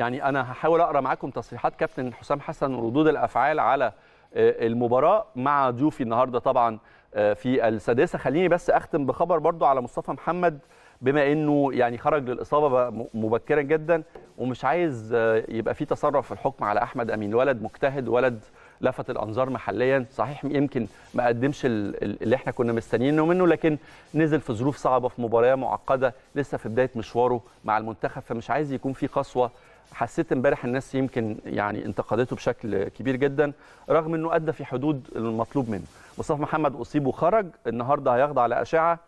يعني انا هحاول اقرا معاكم تصريحات كابتن حسام حسن وردود الافعال على آه، المباراه مع ضيوفي النهارده طبعا آه، في السادسه خليني بس اختم بخبر برضو على مصطفى محمد بما انه يعني خرج للاصابه مبكرا جدا ومش عايز آه، يبقى في تصرف في الحكم على احمد امين ولد مجتهد ولد لفت الانظار محليا صحيح يمكن ما قدمش اللي احنا كنا مستنيينه منه لكن نزل في ظروف صعبه في مباراه معقده لسه في بدايه مشواره مع المنتخب فمش عايز يكون في قسوه حسيت امبارح الناس يمكن يعني انتقدته بشكل كبير جدا رغم انه ادى في حدود المطلوب منه مصطفى محمد اصيب وخرج النهارده هيخضع لاشعه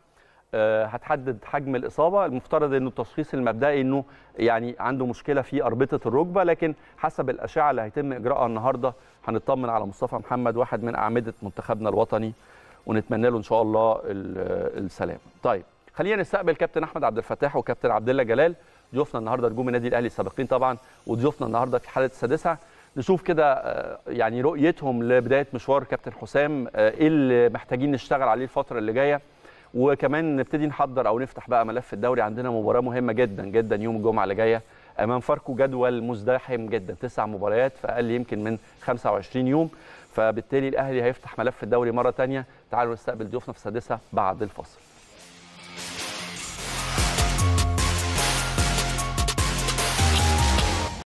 آه، هتحدد حجم الاصابه المفترض انه التشخيص المبدئي انه يعني عنده مشكله في اربطه الركبه لكن حسب الاشعه اللي هيتم اجراءها النهارده هنطمن على مصطفى محمد واحد من اعمده منتخبنا الوطني ونتمنى له ان شاء الله السلام طيب خلينا نستقبل كابتن احمد عبد الفتاح وكابتن عبد الله جلال ضيوفنا النهارده نجوم النادي الاهلي السابقين طبعا وضيوفنا النهارده في حاله السادسه نشوف كده آه، يعني رؤيتهم لبدايه مشوار كابتن حسام آه، ايه اللي محتاجين نشتغل عليه الفتره اللي جايه وكمان نبتدي نحضر او نفتح بقى ملف الدوري عندنا مباراه مهمه جدا جدا يوم الجمعه اللي جايه امام فاركو جدول مزدحم جدا تسع مباريات في اقل يمكن من 25 يوم فبالتالي الاهلي هيفتح ملف الدوري مره ثانيه تعالوا نستقبل ضيوفنا في السادسه بعد الفاصل